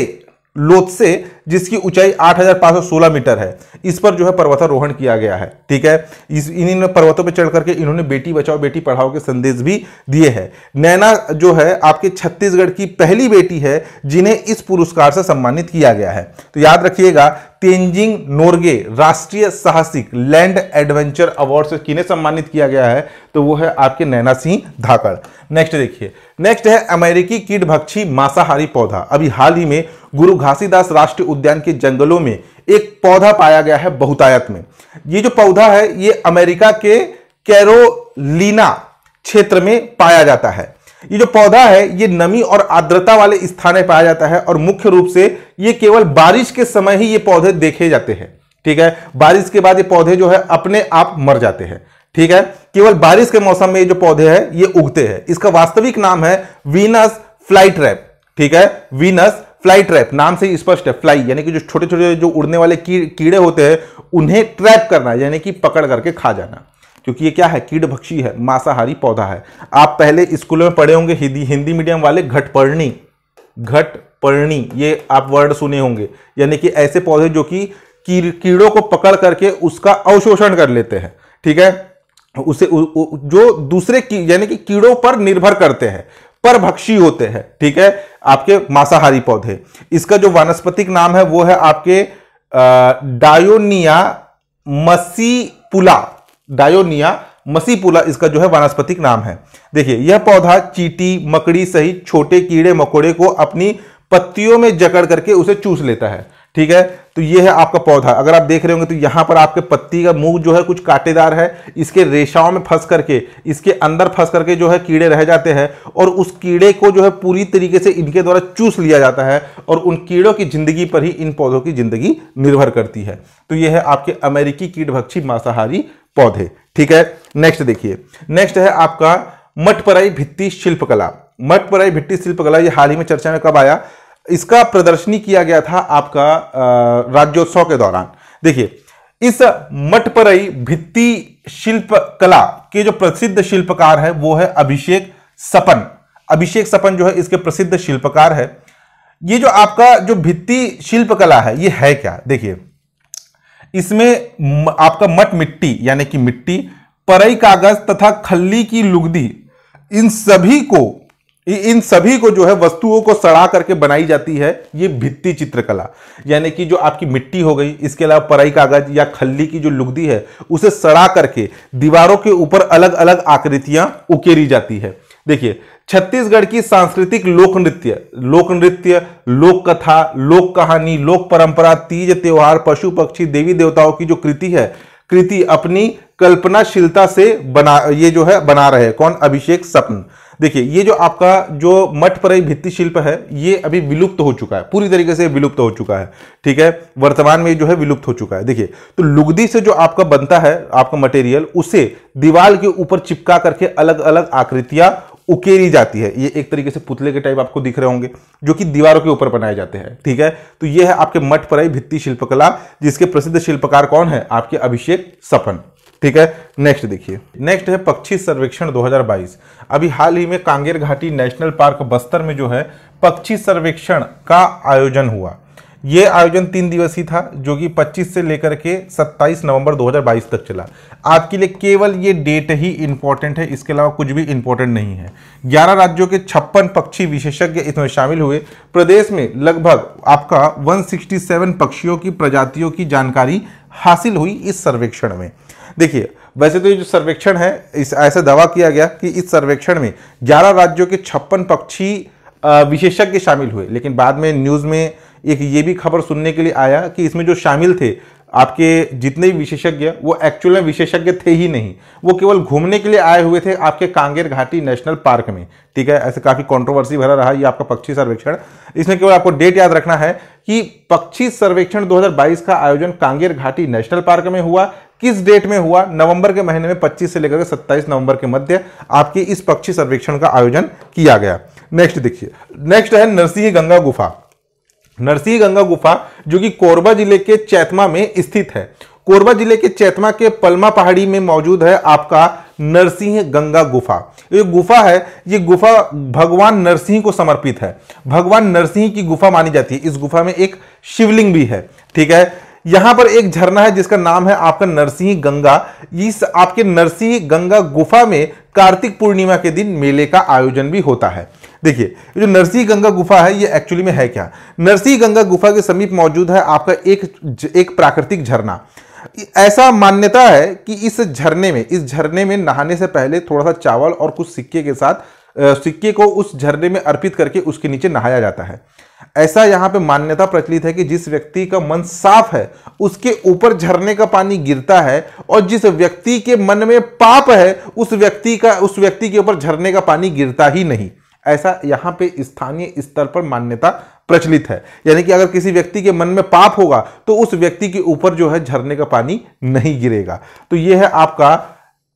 लोत्से जिसकी ऊंचाई 8,516 मीटर है इस पर जो है पर्वतारोहण किया गया है ठीक है इस इन पर्वतों पर चढ़ करके इन्होंने बेटी बचाओ बेटी पढ़ाओ के संदेश भी दिए हैं नैना जो है आपके छत्तीसगढ़ की पहली बेटी है जिन्हें इस पुरस्कार से सम्मानित किया गया है तो याद रखिएगा तेंजिंग नोरगे राष्ट्रीय साहसिक लैंड एडवेंचर अवार्ड से किन्हें सम्मानित किया गया है तो वो है आपके नैना सिंह धाकड़ नेक्स्ट देखिए नेक्स्ट है अमेरिकी कीट भक्षी मांसाहारी पौधा अभी हाल ही में गुरु घासीदास राष्ट्रीय उद्यान के जंगलों में एक पौधा पाया गया है बहुतायत में ये जो पौधा है ये अमेरिका के कैरोलिना क्षेत्र में पाया जाता है ये जो पौधा है ये नमी और आर्द्रता वाले स्थान में पाया जाता है और मुख्य रूप से ये केवल बारिश के समय ही ये पौधे देखे जाते हैं ठीक है बारिश के बाद ये पौधे जो है अपने आप मर जाते हैं ठीक है केवल बारिश के मौसम में ये जो पौधे हैं ये उगते हैं इसका वास्तविक नाम है वीनस फ्लाइट रैप ठीक है वीनस फ्लाई ट्रैप नाम से ही स्पष्ट है फ्लाई यानी कि जो छोटे छोटे जो उड़ने वाले की, कीड़े होते हैं उन्हें ट्रैप करना यानी कि पकड़ करके खा जाना क्योंकि ये क्या है कीट भक्षी है मांसाहारी पौधा है आप पहले स्कूल में पढ़े होंगे हिंदी हिंदी मीडियम वाले घटपर्णी घटपर्णी ये आप वर्ड सुने होंगे यानी कि ऐसे पौधे जो कि की, कीड़ों को पकड़ करके उसका अवशोषण कर लेते हैं ठीक है उसे उ, उ, जो दूसरे की यानी कि कीड़ों पर निर्भर करते हैं परभक्षी होते हैं ठीक है आपके मांसाहारी पौधे इसका जो वानस्पतिक नाम है वो है आपके डायोनिया मसीपुला डायोनिया मसीपुला इसका जो है वानस्पतिक नाम है देखिए यह पौधा चीटी मकड़ी सहित छोटे कीड़े मकोड़े को अपनी पत्तियों में जकड़ करके उसे चूस लेता है ठीक है तो ये है आपका पौधा अगर आप देख रहे होंगे तो यहाँ पर आपके पत्ती का मुंह जो है कुछ कांटेदार है इसके रेशाओं में फंस करके इसके अंदर फंस करके जो है कीड़े रह जाते हैं और उस कीड़े को जो है पूरी तरीके से इनके द्वारा चूस लिया जाता है और उन कीड़ों की जिंदगी पर ही इन पौधों की जिंदगी निर्भर करती है तो ये है आपके अमेरिकी कीटभक्षी मांसाहारी पौधे ठीक है नेक्स्ट देखिए नेक्स्ट है आपका मठपराई भित्ती शिल्पकला मठपराई भित्ती शिल्पकला ये हाल ही में चर्चा में कब आया इसका प्रदर्शनी किया गया था आपका राज्योत्सव के दौरान देखिए इस मठपरई भित्ति शिल्प कला के जो प्रसिद्ध शिल्पकार है वो है अभिषेक सपन अभिषेक सपन जो है इसके प्रसिद्ध शिल्पकार है ये जो आपका जो भित्ति शिल्प कला है ये है क्या देखिए इसमें आपका मट मिट्टी यानी कि मिट्टी परई कागज तथा खल्ली की लुगदी इन सभी को इन सभी को जो है वस्तुओं को सड़ा करके बनाई जाती है ये भित्ति चित्रकला यानी कि जो आपकी मिट्टी हो गई इसके अलावा पराई कागज या खल्ली की जो लुगदी है उसे सड़ा करके दीवारों के ऊपर अलग अलग आकृतियां उकेरी जाती है देखिए छत्तीसगढ़ की सांस्कृतिक लोक नृत्य लोक नृत्य लोक कथा लोक कहानी लोक परंपरा तीज त्यौहार पशु पक्षी देवी देवताओं की जो कृति है कृति अपनी कल्पनाशीलता से बना ये जो है बना रहे कौन अभिषेक सपन देखिए ये जो आपका जो पर भित्ति शिल्प है ये अभी विलुप्त हो चुका है पूरी तरीके से विलुप्त हो चुका है ठीक है वर्तमान में जो है विलुप्त हो चुका है देखिए तो लुगदी से जो आपका बनता है आपका मटेरियल उसे दीवार के ऊपर चिपका करके अलग अलग आकृतियां उकेरी जाती है ये एक तरीके से पुतले के टाइप आपको दिख रहे होंगे जो कि दीवारों के ऊपर बनाए जाते हैं ठीक है तो ये है आपके मठ पर भित्ति शिल्पकला जिसके प्रसिद्ध शिल्पकार कौन है आपके अभिषेक सपन ठीक है नेक्स्ट देखिए नेक्स्ट है पक्षी सर्वेक्षण 2022 अभी हाल ही में कांगेर घाटी नेशनल पार्क बस्तर में जो है पक्षी सर्वेक्षण का आयोजन हुआ ये आयोजन तीन दिवसीय था जो कि 25 से लेकर के 27 नवंबर 2022 तक चला आपके लिए केवल ये डेट ही इंपॉर्टेंट है इसके अलावा कुछ भी इंपॉर्टेंट नहीं है 11 राज्यों के छप्पन पक्षी विशेषज्ञ इसमें शामिल हुए प्रदेश में लगभग आपका 167 पक्षियों की प्रजातियों की जानकारी हासिल हुई इस सर्वेक्षण में देखिए वैसे तो ये जो सर्वेक्षण है इस ऐसा दावा किया गया कि इस सर्वेक्षण में ग्यारह राज्यों के छप्पन पक्षी विशेषज्ञ शामिल हुए लेकिन बाद में न्यूज़ में एक ये भी खबर सुनने के लिए आया कि इसमें जो शामिल थे आपके जितने भी विशेषज्ञ वो एक्चुअल में विशेषज्ञ थे ही नहीं वो केवल घूमने के लिए आए हुए थे आपके कांगेर घाटी नेशनल पार्क में ठीक है ऐसे काफ़ी कंट्रोवर्सी भरा रहा ये आपका पक्षी सर्वेक्षण इसमें केवल आपको डेट याद रखना है कि पक्षी सर्वेक्षण 2022 का आयोजन कांगेर घाटी नेशनल पार्क में हुआ किस डेट में हुआ नवंबर के महीने में 25 से लेकर के 27 नवंबर के मध्य आपके इस पक्षी सर्वेक्षण का आयोजन किया गया नेक्स्ट देखिए नेक्स्ट है नरसिंह गंगा गुफा नरसिंह गंगा गुफा जो कि कोरबा जिले के चैतमा में स्थित है कोरबा जिले के चैतमा के पलमा पहाड़ी में मौजूद है आपका नरसिंह गंगा गुफा ये गुफा है ये गुफा भगवान नरसिंह को समर्पित है भगवान नरसिंह की गुफा मानी जाती है इस गुफा में एक शिवलिंग भी है ठीक है यहां पर एक झरना है जिसका नाम है आपका नरसिंह गंगा इस आपके नरसिंह गंगा गुफा में कार्तिक पूर्णिमा के दिन मेले का आयोजन भी होता है देखिए जो नरसिंह गंगा गुफा है ये एक्चुअली में है क्या नरसिंह गंगा गुफा के समीप मौजूद है आपका एक एक प्राकृतिक झरना ऐसा मान्यता है कि इस झरने में इस झरने में नहाने से पहले थोड़ा सा चावल और कुछ सिक्के के साथ सिक्के को उस झरने में अर्पित करके उसके नीचे नहाया जाता है ऐसा यहां पे मान्यता प्रचलित है कि जिस व्यक्ति का मन साफ है उसके ऊपर झरने का पानी गिरता है और जिस व्यक्ति के मन में पाप है उस व्यक्ति का उस व्यक्ति के ऊपर झरने का पानी गिरता ही नहीं ऐसा यहां पे स्थानीय स्तर पर मान्यता प्रचलित है यानी कि अगर किसी व्यक्ति के मन में पाप होगा तो उस व्यक्ति के ऊपर जो है झरने का पानी नहीं गिरेगा तो यह है आपका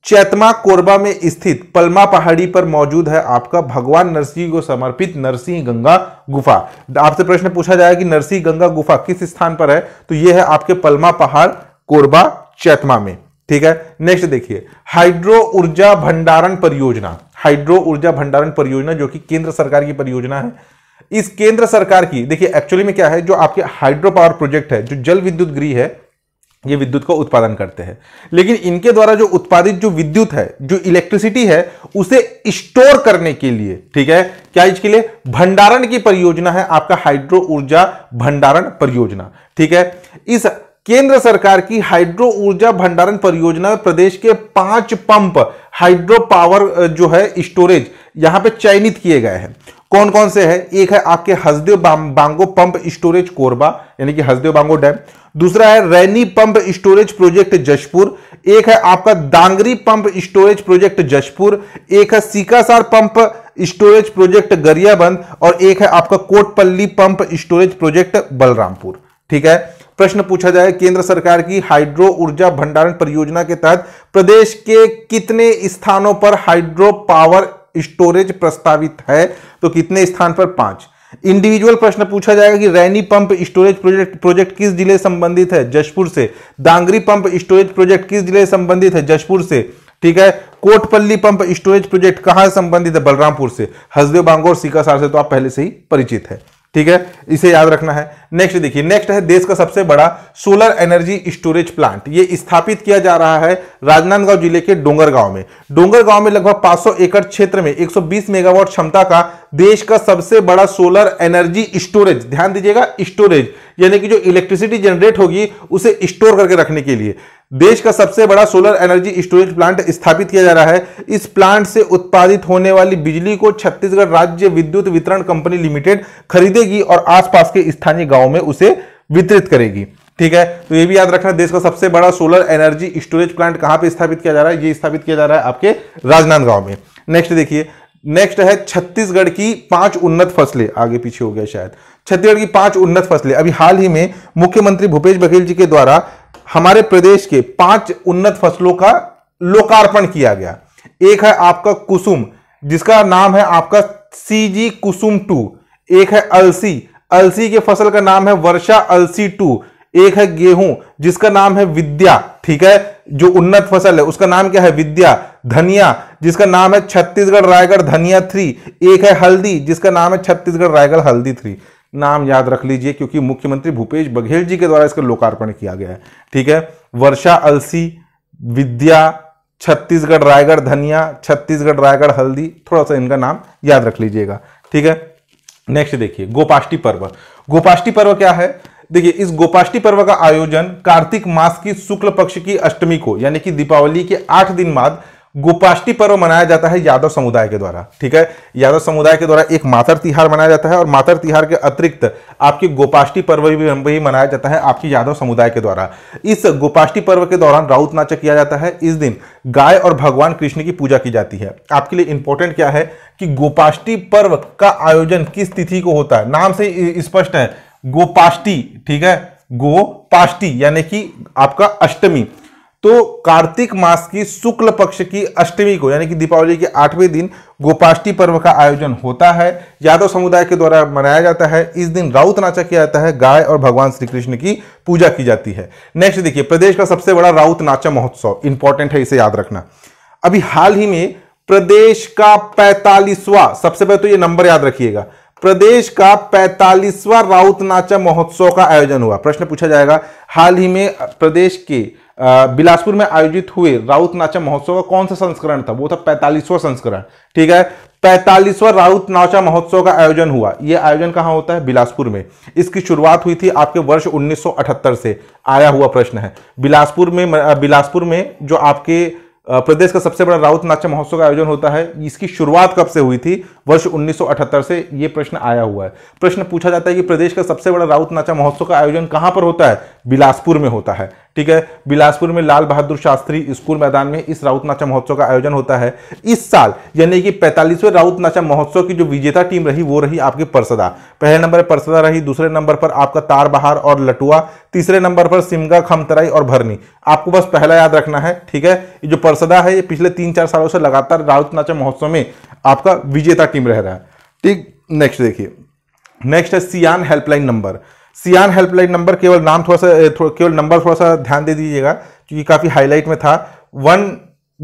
चैतमा कोरबा में स्थित पलमा पहाड़ी पर मौजूद है आपका भगवान नरसिंह को समर्पित नरसिंह गंगा गुफा आपसे प्रश्न पूछा जाएगा कि नरसिंह गंगा गुफा किस स्थान पर है तो यह है आपके पलमा पहाड़ कोरबा चैतमा में ठीक है नेक्स्ट देखिए हाइड्रो ऊर्जा भंडारण परियोजना हाइड्रो ऊर्जा भंडारण परियोजना जो कि केंद्र सरकार की परियोजना है इस केंद्र सरकार की देखिए एक्चुअली में क्या है जो आपके हाइड्रो पावर प्रोजेक्ट है जो जल विद्युत गृह है ये विद्युत का उत्पादन करते हैं लेकिन इनके द्वारा जो उत्पादित जो विद्युत है जो इलेक्ट्रिसिटी है उसे स्टोर करने के लिए ठीक है क्या इसके लिए भंडारण की परियोजना है आपका हाइड्रो ऊर्जा भंडारण परियोजना ठीक है इस केंद्र सरकार की हाइड्रो ऊर्जा भंडारण परियोजना में प्रदेश के पांच पंप हाइड्रो पावर जो है स्टोरेज यहां पे चयनित किए गए हैं कौन कौन से है एक है आपके हसदेव बांगो पंप स्टोरेज कोरबा यानी कि हसदेव बांगो डैम दूसरा है Raini pump storage project Jashpur एक है आपका Dangri pump storage project Jashpur एक है Sikasar pump storage project Gariaband और एक है आपका Kotpalli pump storage project Balrampur ठीक है प्रश्न पूछा जाए केंद्र सरकार की हाइड्रो ऊर्जा भंडारण परियोजना के तहत प्रदेश के कितने स्थानों पर हाइड्रो पावर स्टोरेज प्रस्तावित है तो कितने स्थान पर पांच इंडिविजुअल प्रश्न पूछा जाएगा कि Raini pump storage project project किस जिले से संबंधित है जशपुर से दांगरी पंप स्टोरेज प्रोजेक्ट किस जिले से संबंधित है जशपुर से ठीक है कोटपल्ली पंप स्टोरेज प्रोजेक्ट कहां संबंधित है बलरामपुर से हसदेव बांगोर सीकासार से तो आप पहले से ही परिचित है ठीक है इसे याद रखना है नेक्स्ट देखिए नेक्स्ट है देश का सबसे बड़ा सोलर एनर्जी स्टोरेज प्लांट ये स्थापित किया जा रहा है राजनांदगांव जिले के डोंगर गांव में डोंगर गांव में लगभग 500 एकड़ क्षेत्र में 120 मेगावाट क्षमता का देश का सबसे बड़ा सोलर एनर्जी स्टोरेज ध्यान दीजिएगा स्टोरेज यानी कि जो इलेक्ट्रिसिटी जनरेट होगी उसे स्टोर करके रखने के लिए देश का सबसे बड़ा सोलर एनर्जी स्टोरेज प्लांट स्थापित किया जा रहा है इस प्लांट से उत्पादित होने वाली बिजली को छत्तीसगढ़ राज्य विद्युत वितरण कंपनी लिमिटेड खरीदेगी और आसपास के स्थानीय गांव में उसे वितरित करेगी ठीक है तो ये भी याद रखना देश का सबसे बड़ा सोलर एनर्जी स्टोरेज प्लांट कहां पर स्थापित किया जा रहा है ये स्थापित किया जा रहा है आपके राजनांदगांव में नेक्स्ट देखिए नेक्स्ट है छत्तीसगढ़ की पांच उन्नत फसलें आगे पीछे हो गया शायद छत्तीसगढ़ की पांच उन्नत फसलें अभी हाल ही में मुख्यमंत्री भूपेश बघेल जी के द्वारा हमारे प्रदेश के पांच उन्नत फसलों का लोकार्पण किया गया एक है आपका कुसुम जिसका नाम है आपका सी जी कुसुम टू एक है अलसी अलसी के फसल का नाम है वर्षा अलसी टू एक है गेहूं जिसका नाम है विद्या ठीक है जो उन्नत फसल है उसका नाम क्या है विद्या धनिया जिसका नाम है छत्तीसगढ़ रायगढ़ धनिया थ्री एक है हल्दी जिसका नाम है छत्तीसगढ़ रायगढ़ हल्दी थ्री नाम याद रख लीजिए क्योंकि मुख्यमंत्री भूपेश बघेल जी के द्वारा इसका लोकार्पण किया गया है ठीक है वर्षा अलसी विद्या छत्तीसगढ़ रायगढ़ धनिया छत्तीसगढ़ रायगढ़ हल्दी थोड़ा सा इनका नाम याद रख लीजिएगा ठीक है नेक्स्ट देखिए गोपाष्टी पर्व गोपाष्टी पर्व क्या है देखिए इस गोपाष्टी पर्व का आयोजन कार्तिक मास की शुक्ल पक्ष की अष्टमी को यानी कि दीपावली के आठ दिन बाद गोपाष्टी पर्व मनाया जाता है यादव समुदाय के द्वारा ठीक है यादव समुदाय के द्वारा एक मातर तिहार मनाया जाता है और मातर तिहार के अतिरिक्त आपकी गोपाष्टी पर्व भी मनाया जाता है आपकी यादव समुदाय के द्वारा इस गोपाष्टी पर्व के दौरान राउत नाचक किया जाता है इस दिन गाय और भगवान कृष्ण की पूजा की जाती है आपके लिए इंपॉर्टेंट क्या है कि गोपाष्टी पर्व का आयोजन किस तिथि को होता है नाम से स्पष्ट है गोपाष्टी ठीक है गोपाष्टी यानी कि आपका अष्टमी तो कार्तिक मास की शुक्ल पक्ष की अष्टमी को यानी कि दीपावली के आठवें दिन गोपाष्टी पर्व का आयोजन होता है यादव समुदाय के द्वारा मनाया जाता है इस दिन राउत नाचा किया जाता है गाय और भगवान श्री कृष्ण की पूजा की जाती है नेक्स्ट देखिए प्रदेश का सबसे बड़ा राउत नाचा महोत्सव इंपॉर्टेंट है इसे याद रखना अभी हाल ही में प्रदेश का पैतालीसवा सबसे पहले तो ये नंबर याद रखिएगा प्रदेश का पैतालीसवा राउत नाचा महोत्सव का आयोजन हुआ प्रश्न पूछा जाएगा हाल ही में प्रदेश के बिलासपुर में आयोजित हुए राउत नाचा महोत्सव का कौन सा संस्करण था वो था पैंतालीसवा संस्करण ठीक है पैंतालीसवा राउत नाचा महोत्सव का आयोजन हुआ ये आयोजन कहाँ होता है बिलासपुर में इसकी शुरुआत हुई थी आपके वर्ष 1978 से आया हुआ प्रश्न है बिलासपुर में बिलासपुर में जो आपके प्रदेश का सबसे बड़ा राउत नाचा महोत्सव का आयोजन होता है इसकी शुरुआत कब से हुई थी वर्ष 1978 से ये प्रश्न आया हुआ है प्रश्न पूछा जाता है कि प्रदेश का सबसे बड़ा राउत नाचा महोत्सव का आयोजन कहां पर होता है बिलासपुर में होता है ठीक है बिलासपुर में लाल बहादुर शास्त्री स्कूल मैदान में इस राउत नाचा महोत्सव का आयोजन होता है इस साल यानी कि पैंतालीसवें राउत नाचा महोत्सव की जो विजेता टीम रही वो रही आपकी परसदा पहले नंबर पर परसदा रही दूसरे नंबर पर आपका तार बहार और लटुआ तीसरे नंबर पर सिमगा खमतराई और भरनी आपको बस पहला याद रखना है ठीक है जो परसदा है ये पिछले तीन चार सालों से लगातार राउत नाचा महोत्सव में आपका विजेता टीम रह रहा है ठीक नेक्स्ट देखिए नेक्स्ट है Siyan helpline number Siyan helpline number केवल नाम थोड़ा सा थो, केवल नंबर थोड़ा सा ध्यान दे दीजिएगा क्योंकि काफ़ी हाईलाइट में था one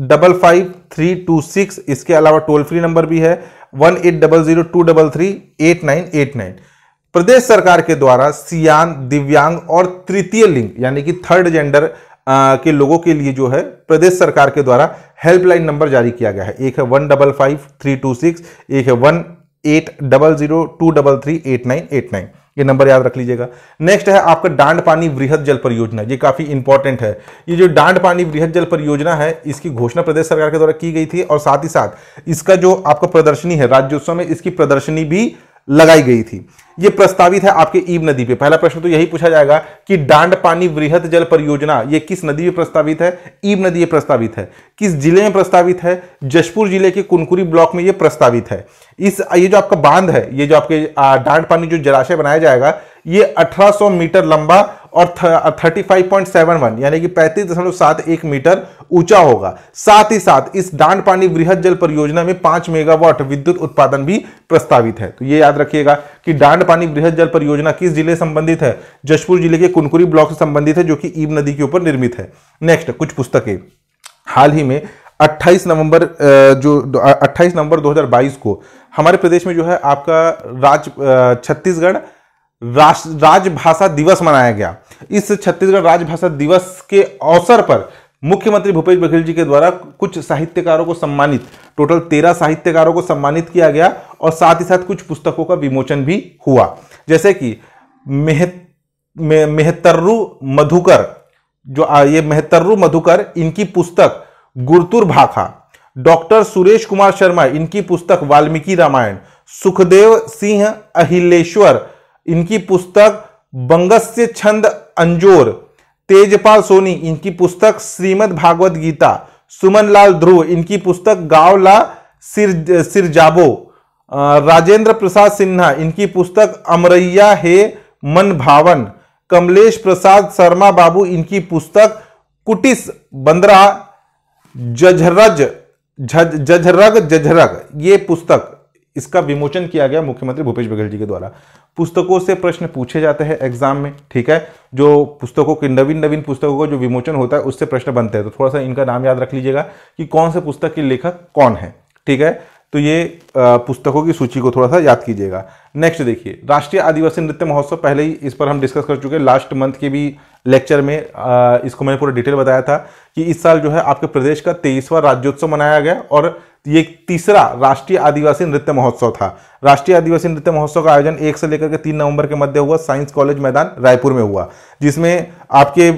double five three two six इसके अलावा टोल फ्री नंबर भी है one eight double zero two double three eight nine eight nine प्रदेश सरकार के द्वारा सियान दिव्यांग और तृतीय लिंग यानी कि थर्ड जेंडर के लोगों के लिए जो है प्रदेश सरकार के द्वारा हेल्पलाइन नंबर जारी किया गया है एक है one double five three two six एक है one eight double zero two double three eight nine eight nine ये नंबर याद रख लीजिएगा नेक्स्ट है आपका डांड पानी वृहद जल परियोजना ये काफ़ी इंपॉर्टेंट है ये जो डांड पानी वृहद जल परियोजना है इसकी घोषणा प्रदेश सरकार के द्वारा की गई थी और साथ ही साथ इसका जो आपका प्रदर्शनी है राज्योत्सव में इसकी प्रदर्शनी भी लगाई गई थी ये प्रस्तावित है आपके ईब नदी पे पहला प्रश्न तो यही पूछा जाएगा कि डांड पानी वृहत जल परियोजना ये किस नदी में प्रस्तावित है ईब नदी में प्रस्तावित है किस जिले में प्रस्तावित है जशपुर जिले के कुनकुरी ब्लॉक में ये प्रस्तावित है इस ये जो आपका बांध है ये जो आपके डांड पानी जो जलाशय बनाया जाएगा ये अठारह मीटर लंबा और thirty five point seven one यानी कि पैंतीस दशमलव सात एक मीटर ऊंचा होगा साथ ही साथ इस डांड पानी वृहद जल परियोजना में पांच मेगावाट विद्युत उत्पादन भी प्रस्तावित है तो ये याद रखिएगा कि डांड पानी वृहद जल परियोजना किस जिले संबंधित है जशपुर जिले के कुनकुरी ब्लॉक से संबंधित है जो कि ईब नदी के ऊपर निर्मित है नेक्स्ट कुछ पुस्तकें हाल ही में 28 नवंबर जो 28 नवंबर 2022 को हमारे प्रदेश में जो है आपका राज छत्तीसगढ़ राजभाषा दिवस मनाया गया इस छत्तीसगढ़ राजभाषा दिवस के अवसर पर मुख्यमंत्री भूपेश बघेल जी के द्वारा कुछ साहित्यकारों को सम्मानित टोटल तेरह साहित्यकारों को सम्मानित किया गया और साथ ही साथ कुछ पुस्तकों का विमोचन भी हुआ जैसे कि मेह मे, मेहतर्रु मधुकर जो आ, ये मेहतर्रु मधुकर इनकी पुस्तक गुरतुर भाखा डॉक्टर सुरेश कुमार शर्मा इनकी पुस्तक वाल्मीकि रामायण सुखदेव सिंह अहिलेश्वर इनकी पुस्तक बंगस्य छंद अंजोर तेजपाल सोनी इनकी पुस्तक श्रीमद भागवत गीता सुमन लाल ध्रुव इनकी पुस्तक गावला सिर जाबो राजेंद्र प्रसाद सिन्हा इनकी पुस्तक अमरैया हे मन भावन कमलेश प्रसाद शर्मा बाबू इनकी पुस्तक कुटिस बंदरा जझरज जझरग जझरग ये पुस्तक इसका विमोचन किया गया मुख्यमंत्री भूपेश बघेल जी के द्वारा पुस्तकों से प्रश्न पूछे जाते हैं एग्जाम में ठीक है जो पुस्तकों के नवीन नवीन पुस्तकों का जो विमोचन होता है उससे प्रश्न बनते हैं तो थोड़ा सा इनका नाम याद रख लीजिएगा कि कौन से पुस्तक के लेखक कौन है ठीक है तो ये पुस्तकों की सूची को थोड़ा सा याद कीजिएगा नेक्स्ट देखिए राष्ट्रीय आदिवासी नृत्य महोत्सव पहले ही इस पर हम डिस्कस कर चुके हैं लास्ट मंथ के भी लेक्चर में इसको मैंने पूरा डिटेल बताया था कि इस साल जो है आपके प्रदेश का तेईसवां राज्योत्सव मनाया गया और ये तीसरा राष्ट्रीय आदिवासी नृत्य महोत्सव था राष्ट्रीय आदिवासी नृत्य महोत्सव का आयोजन एक से लेकर के तीन नवंबर के मध्य हुआ साइंस कॉलेज मैदान रायपुर में हुआ जिसमें आपके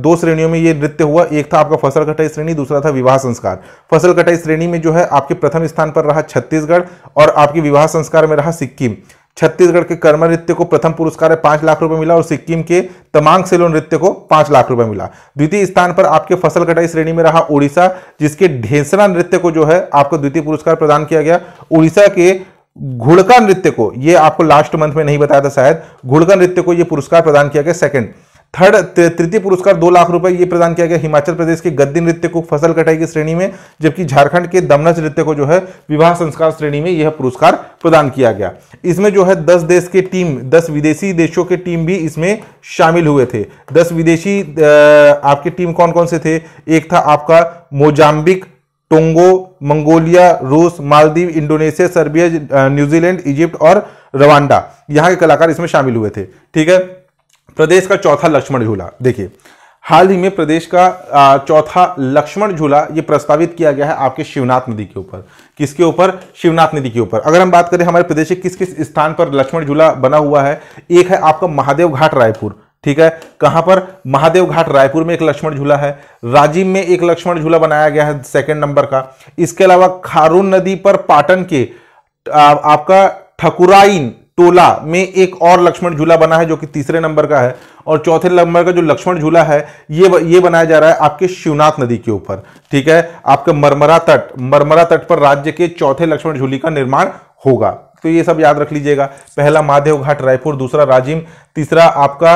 दो श्रेणियों में ये नृत्य हुआ एक था आपका फसल कटाई श्रेणी दूसरा था विवाह संस्कार फसल कटाई श्रेणी में जो है आपके प्रथम स्थान पर रहा छत्तीसगढ़ और आपके विवाह संस्कार में रहा सिक्किम छत्तीसगढ़ के कर्मा नृत्य को प्रथम पुरस्कार है पांच लाख रुपए मिला और सिक्किम के तमांग सेलो नृत्य को पांच लाख रुपए मिला द्वितीय स्थान पर आपके फसल कटाई श्रेणी में रहा उड़ीसा जिसके ढेंसरा नृत्य को जो है आपको द्वितीय पुरस्कार प्रदान किया गया उड़ीसा के घुड़का नृत्य को यह आपको लास्ट मंथ में नहीं बताया था शायद घुड़का नृत्य को यह पुरस्कार प्रदान किया गया सेकंड थर्ड तृतीय पुरस्कार दो लाख रुपए ये प्रदान किया गया हिमाचल प्रदेश के गद्दी नृत्य को फसल कटाई की श्रेणी में जबकि झारखंड के दमनच नृत्य को जो है विवाह संस्कार श्रेणी में यह पुरस्कार प्रदान किया गया इसमें जो है दस देश के टीम दस विदेशी देशों के टीम भी इसमें शामिल हुए थे दस विदेशी आपकी टीम कौन कौन से थे एक था आपका मोजाम्बिक टोंगो मंगोलिया रूस Maldives Indonesia Serbia New Zealand Egypt और रवांडा यहाँ के कलाकार इसमें शामिल हुए थे ठीक है प्रदेश का चौथा लक्ष्मण झूला देखिए हाल ही में प्रदेश का चौथा लक्ष्मण झूला ये प्रस्तावित किया गया है आपके शिवनाथ नदी के ऊपर किसके ऊपर शिवनाथ नदी के ऊपर अगर हम बात करें हमारे प्रदेश के किस किस स्थान पर लक्ष्मण झूला बना हुआ है एक है आपका महादेव घाट रायपुर ठीक है कहां पर महादेव घाट रायपुर में एक लक्ष्मण झूला है राजीव में एक लक्ष्मण झूला बनाया गया है सेकेंड नंबर का इसके अलावा खारून नदी पर पाटन के आपका ठकुराइन टोला में एक और लक्ष्मण झूला बना है जो कि तीसरे नंबर का है और चौथे नंबर का जो लक्ष्मण झूला है ये ये बनाया जा रहा है आपके शिवनाथ नदी के ऊपर ठीक है आपका मरमरा तट मरमरा तट पर राज्य के चौथे लक्ष्मण झूली का निर्माण होगा तो ये सब याद रख लीजिएगा पहला महादेव घाट रायपुर दूसरा राजिम तीसरा आपका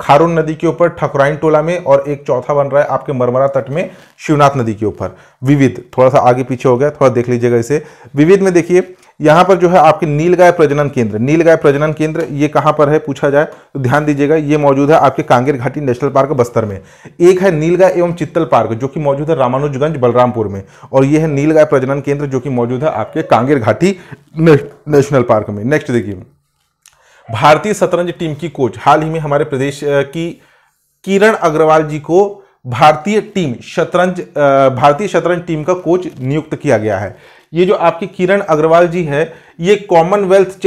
खारून नदी के ऊपर ठकुराइन टोला में और एक चौथा बन रहा है आपके मरमरा तट में शिवनाथ नदी के ऊपर विविध थोड़ा सा आगे पीछे हो गया थोड़ा देख लीजिएगा इसे विविध में देखिए यहां पर जो है आपके नीलगाय प्रजनन केंद्र नीलगाय प्रजनन केंद्र ये कहां पर है पूछा जाए तो ध्यान दीजिएगा ये मौजूद है आपके कांगेर घाटी नेशनल पार्क बस्तर में एक है नीलगाय एवं चित्तल पार्क जो कि मौजूद है रामानुजगंज बलरामपुर में और ये है नीलगाय प्रजनन केंद्र जो कि मौजूद है आपके कांगेर घाटी नेशनल पार्क में नेक्स्ट देखिए भारतीय शतरंज टीम की कोच हाल ही में हमारे प्रदेश की किरण अग्रवाल जी को भारतीय टीम शतरंज भारतीय शतरंज टीम का कोच नियुक्त किया गया है ये जो आपकी किरण अग्रवाल जी है ये कॉमनवेल्थ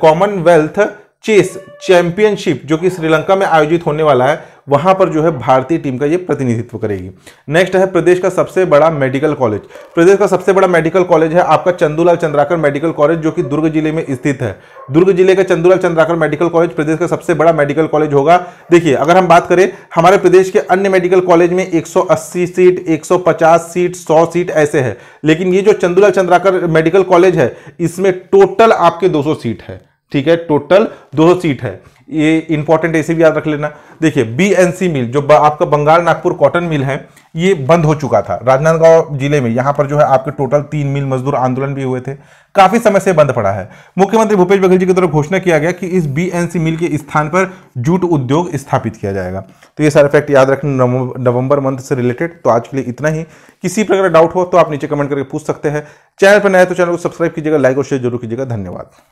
कॉमनवेल्थ चेस चैंपियनशिप जो कि श्रीलंका में आयोजित होने वाला है वहां पर जो है भारतीय टीम का ये प्रतिनिधित्व करेगी नेक्स्ट है प्रदेश का सबसे बड़ा मेडिकल कॉलेज प्रदेश का सबसे बड़ा मेडिकल कॉलेज है आपका चंदूलाल चंद्राकर मेडिकल कॉलेज जो कि दुर्ग जिले में स्थित है दुर्ग जिले का चंदूलाल चंद्राकर मेडिकल कॉलेज प्रदेश का सबसे बड़ा मेडिकल कॉलेज होगा देखिए अगर हम बात करें हमारे प्रदेश के अन्य मेडिकल कॉलेज में एक सीट एक सीट सौ सीट ऐसे है लेकिन ये जो चंदूलाल चंद्राकर मेडिकल कॉलेज है इसमें टोटल आपके दो सीट है ठीक है टोटल 200 सीट है ये इंपॉर्टेंट ऐसे भी याद रख लेना देखिए बी एन सी मिल जो आपका बंगाल नागपुर कॉटन मिल है ये बंद हो चुका था राजनांदगांव जिले में यहां पर जो है आपके टोटल तीन मिल मजदूर आंदोलन भी हुए थे काफी समय से बंद पड़ा है मुख्यमंत्री भूपेश बघेल जी की तरफ घोषणा किया गया कि इस बी एन सी मिल के स्थान पर जूट उद्योग स्थापित किया जाएगा तो ये सारे फैक्ट याद रखना नवंबर मंथ से रिलेटेड तो आज के लिए इतना ही किसी प्रकार डाउट हो तो आप नीचे कमेंट करके पूछ सकते हैं चैनल पर नए तो चैनल को सब्सक्राइब कीजिएगा लाइक और शेयर जरूर कीजिएगा धन्यवाद